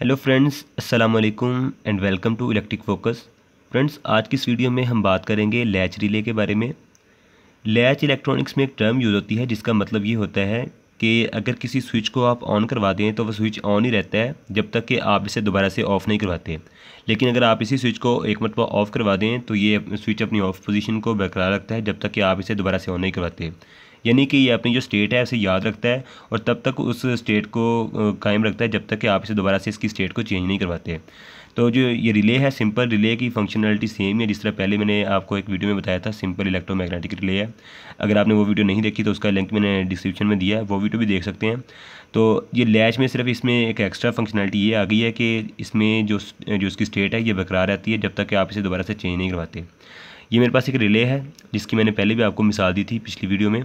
hello friends अस्सलाम वालेकुम and welcome to electric focus friends आज की इस वीडियो में हम बात करेंगे लैच रिले के बारे में लैच इलेक्ट्रॉनिक्स में एक टर्म यूज़ होती है जिसका मतलब ये होता है कि अगर किसी स्विच को आप ऑन करवा दें तो वह स्विच ऑन ही रहता है जब तक कि आप इसे दोबारा से ऑफ़ नहीं करवाते लेकिन अगर आप इसी स्विच को एक मरतबा ऑफ़ करवा दें तो ये स्विच अपनी ऑफ़ पोजीशन को बरकरार रखता है जब तक कि आप इसे दोबारा से ऑन नहीं करवाते यानी कि ये अपनी जो स्टेट है उसे याद रखता है और तब तक उस स्टेट को कायम रखता है जब तक कि आप इसे दोबारा से इसकी स्टेट को चेंज नहीं करवाते तो जो ये रिले है सिंपल रिले की फंक्शनलिटी सेम है जिस तरह पहले मैंने आपको एक वीडियो में बताया था सिंपल इलेक्ट्रोमैग्नेटिक रिले है अगर आपने वो वीडियो नहीं देखी तो उसका लिंक मैंने डिस्क्रिप्शन में दिया है वो वीडियो भी देख सकते हैं तो ये लैच में सिर्फ इसमें एक एक्स्ट्रा फंक्शनलिटी ये आ गई है कि इसमें जो जो उसकी स्टेट है ये बरकरार रहती है जब तक कि आप इसे दोबारा से चेंज नहीं करवाते ये मेरे पास एक रिले है जिसकी मैंने पहले भी आपको मिसाल दी थी पिछली वीडियो में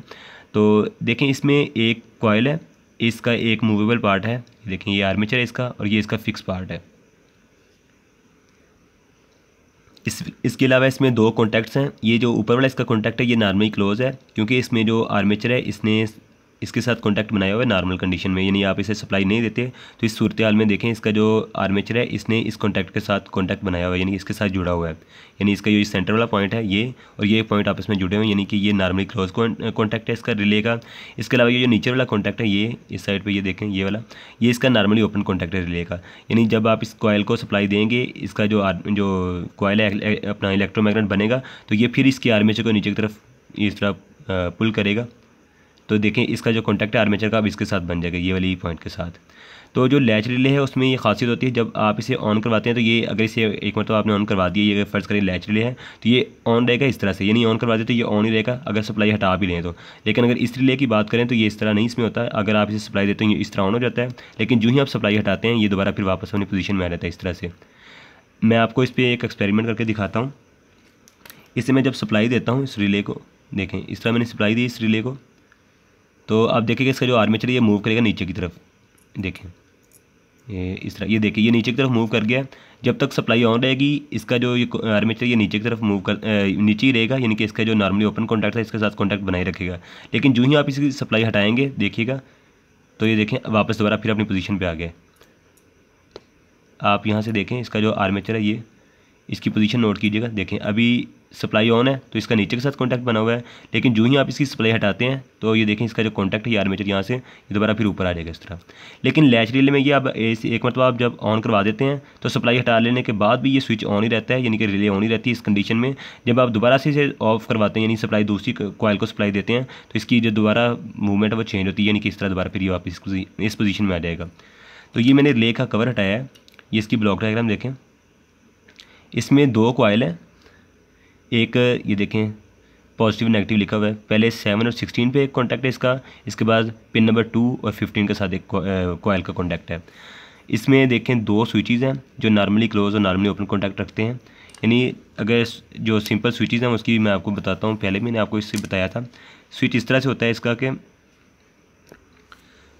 तो देखें इसमें एक कॉयल है इसका एक मूवेबल पार्ट है देखें ये आर्मेचर है इसका और ये इसका फिक्स पार्ट है इस इसके अलावा इसमें दो कॉन्टैक्ट्स हैं ये जो ऊपर वाला इसका कॉन्टैक्ट है ये नॉर्मली क्लोज़ है क्योंकि इसमें जो आर्मेचर है इसने इसके साथ कॉन्टैक्ट बनाया हुआ है नॉर्मल कंडीशन में यानी आप इसे सप्लाई नहीं देते तो इस सूरत हाल में देखें इसका जो आर्मेचर है इसने इस कॉन्टैक्ट के साथ कॉन्टैक्ट बनाया हुआ है यानी इसके साथ जुड़ा हुआ है यानी इसका जो सेंटर वाला पॉइंट है ये और ये पॉइंट आपस में जुड़े हुए हैं यानी कि ये नॉर्मली क्लोज कॉन्टैक्ट है इसका रिले का इसके अलावा ये जो नीचे वाला कॉन्टैक्ट है ये इस साइड पर ये देखें ये वाला ये इसका नॉर्मली ओपन कॉन्टैक्ट है रिले का यानी जब आप इस कॉयल को सप्लाई देंगे इसका जो जो कॉयल है अपना इलेक्ट्रोमैग्नेट बनेगा तो ये फिर इसकी आर्मेचर को नीचे की तरफ इस तरफ पुल करेगा तो देखें इसका जो कॉन्टैक्ट है आर्मेचर का अब इसके साथ बन जाएगा ये वाली पॉइंट के साथ तो जो लैच रिले है उसमें ये खासियत होती है जब आप इसे ऑन करवाते हैं तो ये अगर इसे एक मतलब आपने ऑन करवा दिया ये अगर फर्ज करें लैच रिले है तो ये ऑन रहेगा इस तरह से नहीं ऑन करवा दें तो ये ऑन ही रहेगा अगर सप्लाई हटा भी लें तो लेकिन अगर इस रिले की बात करें तो ये इस तरह नहीं इसमें होता अगर आप इसे सप्लाई देते हैं ये इस तरह ऑन हो जाता है लेकिन जो ही आप सप्लाई हटाते हैं ये दोबारा फिर वापस अपनी पोजिशन में आ जाता है इस तरह से मैं आपको इस पर एक एक्सपेरिमेंट करके दिखाता हूँ इसे मैं जब सप्लाई देता हूँ इस रिले को देखें इस तरह मैंने सप्लाई दी इस रिले को तो आप देखिएगा इसका जो आर्मेचर ये मूव करेगा नीचे की तरफ देखें ये इस तरह ये देखिए ये नीचे की तरफ मूव कर गया जब तक सप्लाई ऑन रहेगी इसका जो ये आर्मेचर ये नीचे की तरफ मूव कर नीचे ही रहेगा यानी कि इसका जो नॉर्मली ओपन कॉन्टैक्ट है इसके साथ कॉन्टैक्ट बनाए रखेगा लेकिन जो ही आप इसकी सप्लाई हटाएंगे देखिएगा तो ये देखें वापस दोबारा फिर अपनी पोजीशन पे आ गए आप यहाँ से देखें इसका जो आर्मेचर है ये इसकी पोजीशन नोट कीजिएगा देखें अभी सप्लाई ऑन है तो इसका नीचे के साथ कॉन्टैक्ट बना हुआ है लेकिन जो ही आप इसकी सप्लाई हटाते हैं तो ये देखें इसका जो कॉन्टैक्ट है ये आर्मेचर यहाँ से ये दोबारा फिर ऊपर आ जाएगा इस तरह लेकिन लैच रिले में ये आप एक मतलब आप जब ऑन करवा देते हैं तो सप्लाई हटा लेने के बाद भी ये स्विच ऑन ही रहता है यानी कि रिले ऑन ही रहती है इस कंडीशन में जब आप दोबारा से इसे ऑफ करवाते हैं यानी सप्लाई दूसरी कॉयल को सप्लाई देते हैं तो इसकी जो दोबारा मूवमेंट है वो चेंज होती है यानी कि इस तरह दोबारा फिर ये वापस इस पोजीशन में आ जाएगा तो ये मैंने रिले का कवर हटाया है ये इसकी ब्लॉक डायग्राम देखें इसमें दो कॉयल हैं एक ये देखें पॉजिटिव नेगेटिव लिखा हुआ है पहले सेवन और सिक्सटीन पे एक कॉन्टैक्ट है इसका इसके बाद पिन नंबर टू और फिफ्टीन के साथ एक कोयल का कॉन्टैक्ट है इसमें देखें दो स्विचेज़ हैं जो नॉर्मली क्लोज और नॉर्मली ओपन कॉन्टैक्ट रखते हैं यानी अगर जो सिंपल स्विचेज़ हैं उसकी मैं आपको बताता हूँ पहले मैंने आपको इससे बताया था स्विच इस तरह से होता है इसका कि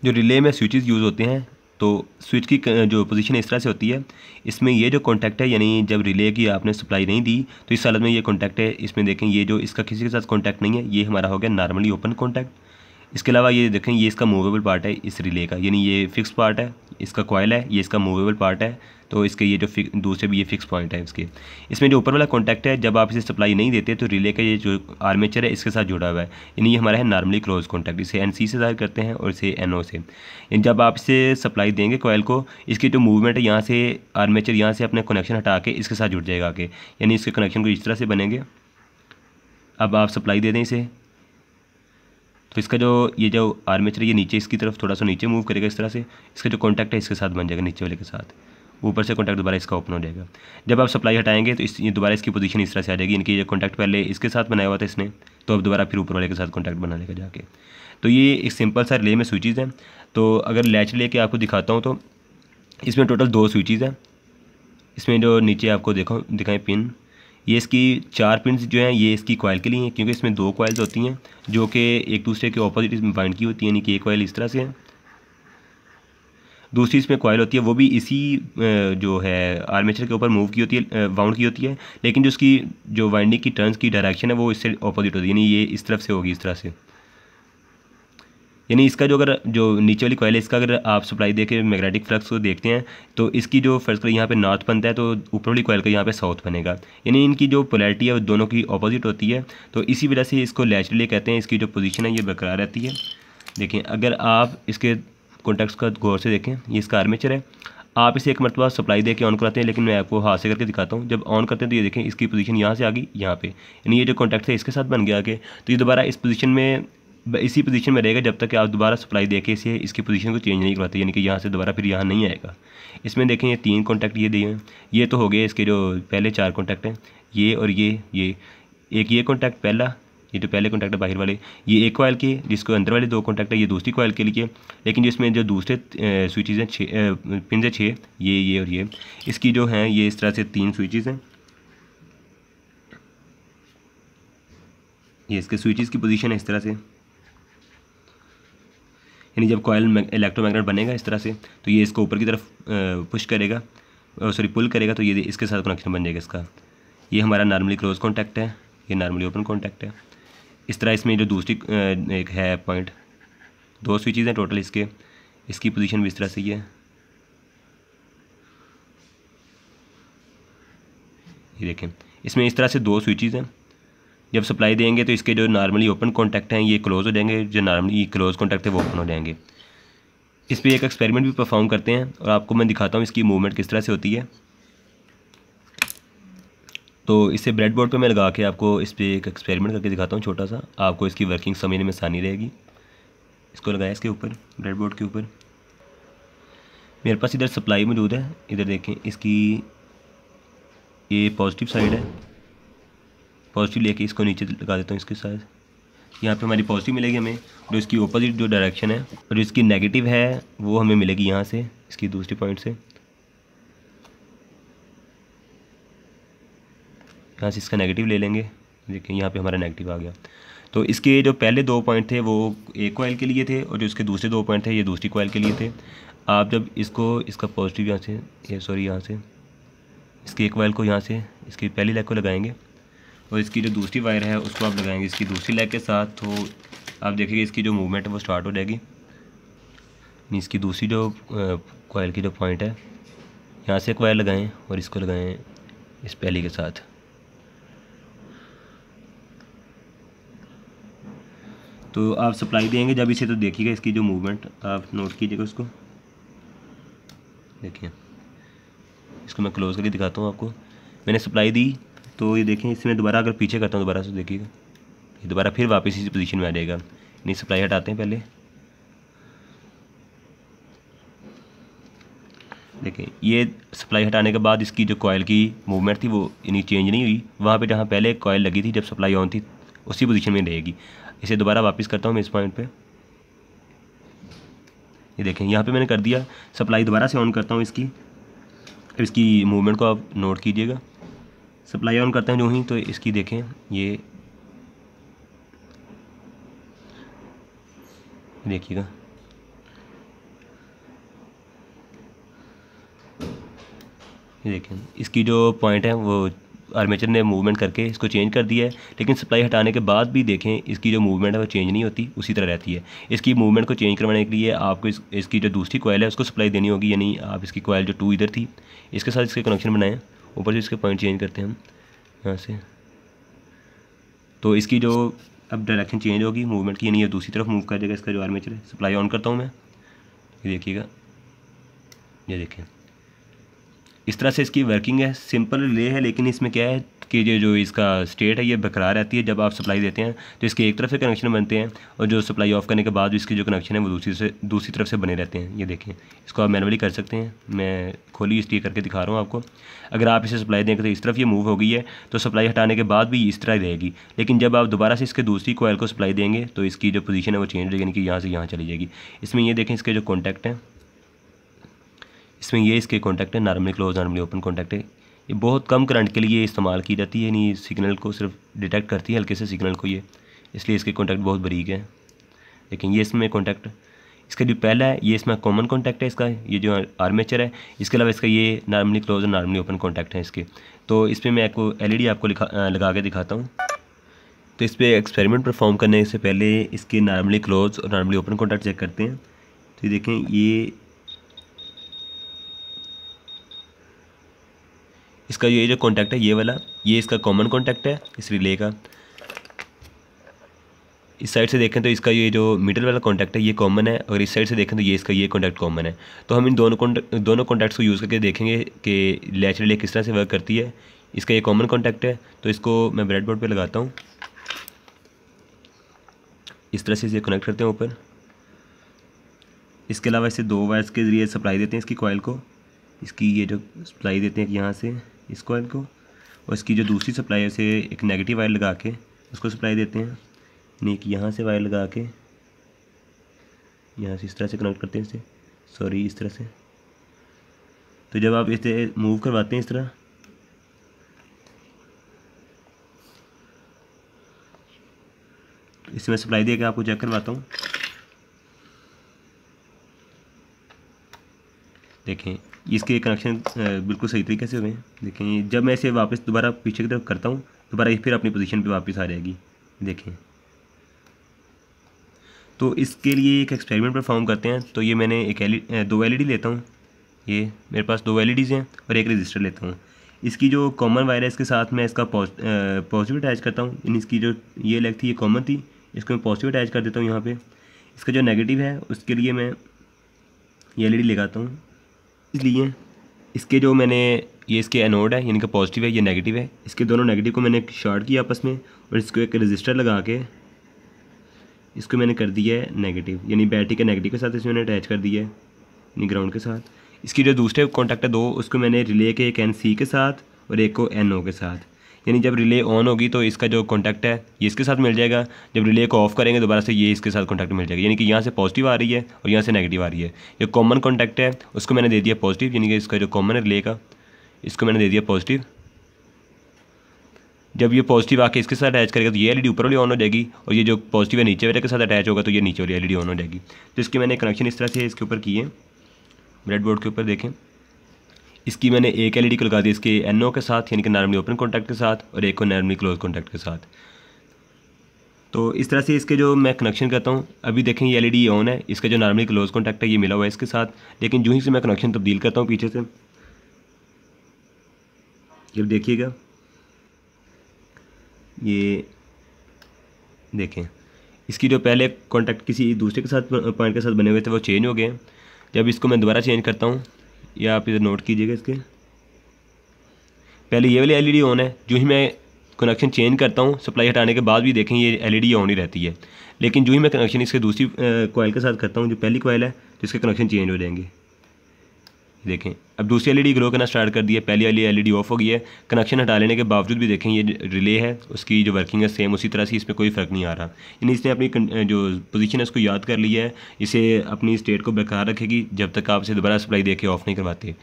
जो रिले में स्विचेज़ यूज़ होते हैं तो स्विच की जो पोजीशन इस तरह से होती है इसमें ये जो कॉन्टैक्ट है यानी जब रिले की आपने सप्लाई नहीं दी तो इस हालत में ये कॉन्टैक्ट है इसमें देखें ये जो इसका किसी के साथ कॉन्टैक्ट नहीं है ये हमारा हो गया नॉर्मली ओपन कॉन्टैक्ट इसके अलावा ये देखें ये इसका मूवेबल पार्ट है इस रिले का यानी ये फिक्स पार्ट है इसका कॉयल है ये इसका मूवेबल पार्ट है तो इसके ये जो दूसरे भी ये फिक्स पॉइंट है इसके इसमें जो ऊपर वाला कॉन्टैक्ट है जब आप इसे सप्लाई नहीं देते तो रिले का ये जो आर्मेचर है इसके साथ जुड़ा हुआ है यानी ये हमारा है नॉर्मली क्लोज कॉन्टैक्ट इसे एन से ज़ाहिर करते हैं और इसे एन से यानी जब आप इसे सप्लाई देंगे कोयल को इसकी जो मूवमेंट है यहाँ से आर्मेचर यहाँ से अपने कनेक्शन हटा के इसके साथ जुड़ जाएगा आगे यानी इसके कनेक्शन को इस तरह से बनेंगे अब आप सप्लाई दे दें इसे तो इसका जो ये जो आर्मेचर है ये नीचे इसकी तरफ थोड़ा सा नीचे मूव करेगा इस तरह से इसका जो कॉन्टैक्ट है इसके साथ बन जाएगा नीचे वाले के साथ ऊपर से कॉन्टैक्ट दोबारा इसका ओपन हो जाएगा जब आप सप्लाई हटाएंगे तो इस ये दोबारा इसकी पोजीशन इस तरह से आ जाएगी इनकी ये कॉन्टैक्ट पहले इसके साथ बनाया हुआ था इसने तो अब दोबारा फिर ऊपर वाले के साथ कॉन्टैक्ट बना लेगा जाके तो ये एक सिंपल सा रिले में स्विचेज़ हैं तो अगर लैच लेके आपको दिखाता हूँ तो इसमें टोटल दो स्विचेज़ हैं इसमें जो नीचे आपको देखो दिखाएँ पिन ये इसकी चार पिन जो हैं ये इसकी कॉयल के लिए हैं क्योंकि इसमें दो कॉयल्स होती हैं जो कि एक दूसरे के ऑपोजिट इसमें बाइंड की होती है यानी कि एक कॉयल इस तरह से है दूसरी इसमें कोयल होती है वो भी इसी जो है आर्मेचर के ऊपर मूव की होती है वाउंड की होती है लेकिन जो उसकी जो वाइंडिंग की टर्न्स की डायरेक्शन है वो इससे ऑपोजिट होती है यानी ये इस तरफ से होगी इस तरह से यानी इसका जो अगर जो नीचे वाली कॉयल है इसका अगर आप सप्लाई देखें मैग्नेटिक फ्लक्स को देखते हैं तो इसकी जो फर्स्ट कर यहाँ पे नॉर्थ बनता है तो ऊपर वाली कॉयल का यहाँ पे साउथ बनेगा यानी इनकी जो पोलैरिटी है वो दोनों की अपोजिट होती है तो इसी वजह से इसको लैचरली कहते हैं इसकी जो पोजीशन है ये बरकरार रहती है देखें अगर आप इसके कॉन्टेक्ट का गौर से देखें ये इसका आर्मेचर है आप इसे एक मरतबा सप्लाई दे के ऑन कराते हैं लेकिन मैं आपको हाथ से करके दिखाता हूँ जब ऑन करते हैं तो ये देखें इसकी पोजीशन यहाँ से आ गई यहाँ पे यानी ये जो कॉन्टैक्ट है इसके साथ बन गया आगे तो ये दोबारा इस पोजीशन में इसी पोजीशन में रहेगा जब तक कि आप दोबारा सप्लाई देके इसे इसकी पोजीशन को चेंज नहीं करवाते यानी कि यहाँ से दोबारा फिर यहाँ नहीं आएगा इसमें देखें ये तीन कॉन्टैक्ट ये दिए ये तो हो गए इसके जो पहले चार कॉन्टैक्ट हैं ये और ये ये एक ये कॉन्टैक्ट पहला ये जो तो पहले कॉन्टैक्ट है बाहर वाले ये एक कॉयल के जिसको अंदर वाले दो कॉन्टैक्ट है ये दूसरी कॉयल के लिए लेकिन जिसमें जो दूसरे स्विचेज़ हैं छः पिन से छः ये ये और ये इसकी जो हैं ये इस तरह से तीन स्विचेज़ हैं ये इसके स्विचेज़ की पोजीशन है इस तरह से यानी जब कॉयल इलेक्ट्रोमैग्नेट बनेगा इस तरह से तो ये इसको ऊपर की तरफ पुश करेगा सॉरी पुल करेगा तो ये इसके साथ कनेक्शन बन जाएगा इसका ये हमारा नॉर्मली क्लोज कॉन्टैक्ट है ये नॉर्मली ओपन कॉन्टैक्ट है इस तरह इसमें जो दूसरी एक है पॉइंट दो स्विचेज़ हैं टोटल इसके इसकी पोजीशन भी इस तरह से ही है ये देखें इसमें इस तरह से दो स्विचेज़ हैं जब सप्लाई देंगे तो इसके जो नॉर्मली ओपन कॉन्टैक्ट हैं ये क्लोज़ हो जाएंगे जो नॉर्मली क्लोज़ कॉन्टैक्ट है वो ओपन हो जाएंगे इस पर एक एक्सपेरिमेंट भी परफॉर्म करते हैं और आपको मैं दिखाता हूँ इसकी मूवमेंट किस तरह से होती है तो इसे ब्रेड बोर्ड पर मैं लगा के आपको इस पर एक एक्सपेरिमेंट करके दिखाता हूँ छोटा सा आपको इसकी वर्किंग समझने में आसानी रहेगी इसको लगाया इसके ऊपर ब्रेड बोर्ड के ऊपर मेरे पास इधर सप्लाई मौजूद है इधर देखें इसकी ये पॉजिटिव साइड है पॉजिटिव लेके इसको नीचे लगा देता हूँ इसके साथ यहाँ पे हमारी पॉजिटिव मिलेगी हमें जो इसकी ओपोजिट जो डायरेक्शन है और जो इसकी नेगेटिव है वो हमें मिलेगी यहाँ से इसकी दूसरी पॉइंट से यहाँ से इसका नेगेटिव ले लेंगे देखिए यहाँ पे हमारा नेगेटिव आ गया तो इसके जो पहले दो पॉइंट थे वो एक कोयल के लिए थे और जो इसके दूसरे दो पॉइंट थे ये दूसरी कोयल के लिए थे आप जब इसको इसका पॉजिटिव यहाँ से ये यह, सॉरी यहाँ से इसके एक कोयल को यहाँ से इसकी पहली लेग को लगाएंगे और तो इसकी जो दूसरी वायर है उसको आप लगाएंगे इसकी दूसरी लेग के साथ तो आप देखेंगे इसकी जो मूवमेंट है वो स्टार्ट हो जाएगी इसकी दूसरी जो कोयल की जो पॉइंट है यहाँ से एक वायर लगाएँ और इसको लगाएँ इस पहली के साथ तो आप सप्लाई देंगे जब इसे तो देखिएगा इसकी जो मूवमेंट आप नोट कीजिएगा उसको देखिए इसको मैं क्लोज़ करके दिखाता हूँ आपको मैंने सप्लाई दी तो ये देखें इसमें दोबारा अगर पीछे करता हूँ दोबारा से देखिएगा ये दोबारा फिर वापस इसी पोजीशन में आ जाएगा नहीं सप्लाई हटाते हैं पहले देखें ये सप्लाई हटाने के बाद इसकी जो कॉयल की मूवमेंट थी वो इन्हीं चेंज नहीं हुई वहाँ पे जहाँ पहले कॉयल लगी थी जब सप्लाई ऑन थी उसी पोजीशन में रहेगी इसे दोबारा वापस करता हूँ मैं इस पॉइंट पर ये देखें यहाँ पे मैंने कर दिया सप्लाई दोबारा से ऑन करता हूँ इसकी इसकी मूवमेंट को आप नोट कीजिएगा सप्लाई ऑन करते हैं जो ही तो इसकी देखें ये देखिएगा देखें इसकी जो पॉइंट है वो आर्मेचर ने मूवमेंट करके इसको चेंज कर दिया है लेकिन सप्लाई हटाने के बाद भी देखें इसकी जो मूवमेंट है वो चेंज नहीं होती उसी तरह रहती है इसकी मूवमेंट को चेंज करवाने के लिए आपको इस, इसकी जो दूसरी कोयल है उसको सप्लाई देनी होगी यानी आप इसकी कोयल जो टू इधर थी इसके साथ इसके कनेक्शन बनाएं ऊपर से इसके पॉइंट चेंज करते हैं हम यहाँ से तो इसकी जो अब डायरेक्शन चेंज होगी मूवमेंट की यानी ये दूसरी तरफ मूव कर देगा इसका जो आर्मेचर है सप्लाई ऑन करता हूँ मैं देखिएगा ये देखिए इस तरह से इसकी वर्किंग है सिंपल ले है लेकिन इसमें क्या है कि ये जो इसका स्टेट है ये बरकरार रहती है जब आप सप्लाई देते हैं तो इसके एक तरफ से कनेक्शन बनते हैं और जो सप्लाई ऑफ करने के बाद इसके जो कनेक्शन है वो दूसरी से दूसरी तरफ से बने रहते हैं ये देखें इसको आप मैनुअली कर सकते हैं मैं खोली इसलिए करके दिखा रहा हूँ आपको अगर आप इसे सप्लाई देंगे तो इस तरफ ये मूव हो गई है तो सप्लाई हटाने के बाद भी इस तरह ही रहेगी लेकिन जब आप दोबारा से इसके दूसरी कोयल को सप्लाई देंगे तो इसकी जो पोजीशन है वो चेंज हो जाएगी यानी कि यहाँ से यहाँ चली जाएगी इसमें ये देखें इसके जो कॉन्टैक्ट हैं इसमें ये इसके कॉन्टैक्ट है normally close normally open contact है ये बहुत कम करंट के लिए इस्तेमाल की जाती है यानी सिग्नल को सिर्फ डिटेक्ट करती है हल्के से सिग्नल को ये इसलिए इसके कॉन्टैक्ट बहुत बरीक है लेकिन ये इसमें कॉन्टैक्ट इसका जो पहला है ये इसमें कॉमन कॉन्टैक्ट है इसका ये जो आर्मेचर है इसके अलावा इसका ये नॉर्मली क्लोज और नॉर्मली ओपन कॉन्टैक्ट है इसके तो इस पर मैं आपको एल e आपको लिखा लगा के दिखाता हूँ तो इस पर एक्सपेरिमेंट परफॉर्म करने से पहले इसके नॉर्मली क्लोज और नॉर्मली ओपन कॉन्टैक्ट चेक करते हैं तो देखें ये इसका ये जो कॉन्टैक्ट है ये वाला ये इसका कॉमन कॉन्टैक्ट है इस रिले का इस साइड से देखें तो इसका ये जो मिडिल वाला कॉन्टैक्ट है ये कॉमन है और इस साइड से देखें तो ये इसका ये कॉन्टैक्ट कॉमन है तो हम इन दोनों कॉन्टैक्ट दोनों कॉन्टैक्ट्स को यूज़ करके देखेंगे कि लैच रिले किस तरह से वर्क करती है इसका ये कॉमन कॉन्टैक्ट है तो इसको मैं ब्रेड बोर्ड पर लगाता हूँ इस तरह से इसे कनेक्ट करते हैं ऊपर इसके अलावा इसे दो वायर्स के ज़रिए सप्लाई देते हैं इसकी कॉयल को इसकी ये जो सप्लाई देते हैं यहाँ से इस कॉल को और इसकी जो दूसरी सप्लाई है उसे एक नेगेटिव वायर लगा के उसको सप्लाई देते हैं यानी कि यहाँ से वायर लगा के यहाँ से इस तरह से कनेक्ट करते हैं इसे सॉरी इस तरह से तो जब आप इसे मूव करवाते हैं इस तरह इसमें सप्लाई देकर आपको चेक करवाता हूँ देखें इसके कनेक्शन बिल्कुल सही तरीके से हुए हैं देखें जब मैं इसे वापस दोबारा पीछे की तरफ करता हूँ दोबारा ये फिर अपनी पोजीशन पे वापस आ जाएगी देखें तो इसके लिए एक एक्सपेरिमेंट परफॉर्म करते हैं तो ये मैंने एक एल e दो एल e लेता हूँ ये मेरे पास दो एल e हैं और एक रजिस्टर लेता हूँ इसकी जो कॉमन वायर है इसके साथ मैं इसका पॉजिटिव अटैच करता हूँ इन इसकी जो ये लेग थी ये कॉमन थी इसको मैं पॉजिटिव अटैच कर देता हूँ यहाँ पर इसका जो नेगेटिव है उसके लिए मैं ये एल लगाता हूँ हैं इसके जो मैंने ये इसके एनोड है यानी कि पॉजिटिव है ये नेगेटिव है इसके दोनों नेगेटिव को मैंने शॉर्ट किया आपस में और इसको एक रजिस्टर लगा के इसको मैंने कर दिया है नेगेटिव यानी बैटरी के नेगेटिव के साथ इसमें मैंने अटैच कर दिया है यानी ग्राउंड के साथ इसकी जो दूसरे कॉन्टैक्ट है दो उसको मैंने रिले के एक एन सी के साथ और एक को एन ओ के साथ यानी जब रिले ऑन होगी तो इसका जो कॉन्टैक्ट है ये इसके साथ मिल जाएगा जब रिले को ऑफ करेंगे दोबारा से ये इसके साथ कॉन्टैक्ट मिल जाएगा यानी कि यहाँ से पॉजिटिव आ रही है और यहाँ से नेगेटिव आ रही है जो कॉमन कॉन्टैक्ट है उसको मैंने दे दिया पॉजिटिव यानी कि इसका जो कॉमन है रिले का इसको मैंने दे दिया पॉजिटिव जब ये पॉजिटिव आके इसके साथ अटैच करेगा तो ये एलईडी ऊपर वाली ऑन हो जाएगी और ये जो पॉजिटिव है नीचे वाले के साथ अटैच होगा तो ये नीचे वाली एलईडी ऑन हो जाएगी तो इसकी मैंने कनेक्शन इस तरह से इसके ऊपर किए ब्रेड बोर्ड के ऊपर देखें इसकी मैंने एक एल e को लगा दी इसके एन के साथ यानी कि नॉर्मली ओपन कॉन्टैक्ट के साथ और एक को नॉर्मली क्लोज कॉन्टैक्ट के साथ तो इस तरह से इसके जो मैं कनेक्शन करता हूँ अभी देखें ये एलईडी ऑन e है इसका जो नॉर्मली क्लोज कॉन्टैक्ट है ये मिला हुआ है इसके साथ लेकिन जो ही से मैं कनेक्शन तब्दील करता हूँ पीछे से जब देखिएगा ये देखें इसकी जो पहले कॉन्टैक्ट किसी दूसरे के साथ पॉइंट के साथ बने हुए थे वो चेंज हो गए जब इसको मैं दोबारा चेंज करता हूँ या आप इधर नोट कीजिएगा इसके पहले ये वाली एलईडी ऑन है जो ही मैं कनेक्शन चेंज करता हूँ सप्लाई हटाने के बाद भी देखें ये एलईडी ऑन ही रहती है लेकिन जो ही मैं कनेक्शन इसके दूसरी कॉयल के साथ करता हूँ जो पहली कॉयल है जिसके कनेक्शन चेंज हो जाएंगे देखें अब दूसरी एलईडी ग्लो e करना स्टार्ट कर दिया पहली वाली एलईडी ऑफ e हो गई है कनेक्शन हटा लेने के बावजूद भी देखें ये रिले है उसकी जो वर्किंग है सेम उसी तरह से इसमें कोई फ़र्क नहीं आ रहा यानी इसने अपनी जो पोजीशन है उसको याद कर लिया है इसे अपनी स्टेट को बरकरार रखेगी जब तक आप इसे दोबारा सप्लाई दे ऑफ नहीं करवाते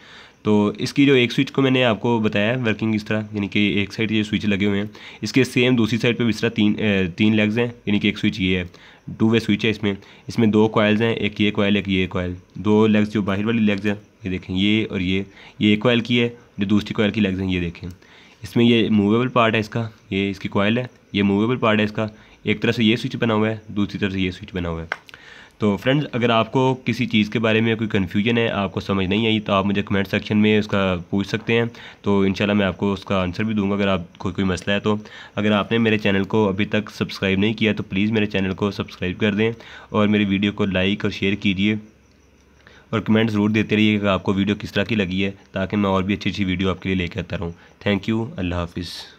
तो इसकी जो एक स्विच को मैंने आपको बताया वर्किंग इस तरह यानी कि एक साइड ये स्विच लगे हुए हैं इसके सेम दूसरी साइड पर भी इस तरह तीन तीन लेग्स हैं यानी कि एक स्विच ये है टू वे स्विच है इसमें इसमें दो कॉयल्स हैं एक ये कॉयल एक ये कॉयल दो लेग्स जो बाहर वाली लेग्स हैं ये देखें ये और ये ये एक कोयल की है जो दूसरी कोयल की लेग्स हैं ये देखें इसमें ये मूवेबल पार्ट है इसका ये इसकी कोयल है ये मूवेबल पार्ट है इसका एक तरफ से ये स्विच बना हुआ है दूसरी तरफ से ये स्विच बना हुआ है तो फ्रेंड्स अगर आपको किसी चीज़ के बारे में कोई कन्फ्यूजन है आपको समझ नहीं आई तो आप मुझे कमेंट सेक्शन में उसका पूछ सकते हैं तो शाला मैं आपको उसका आंसर भी दूंगा अगर आप कोई कोई मसला है तो अगर आपने मेरे चैनल को अभी तक सब्सक्राइब नहीं किया तो प्लीज़ मेरे चैनल को सब्सक्राइब कर दें और मेरी वीडियो को लाइक और शेयर कीजिए और कमेंट ज़रूर देते रहिएगा आपको वीडियो किस तरह की लगी है ताकि मैं और भी अच्छी अच्छी वीडियो आपके लिए लेकर आता रहूँ थैंक यू अल्लाह हाफिज़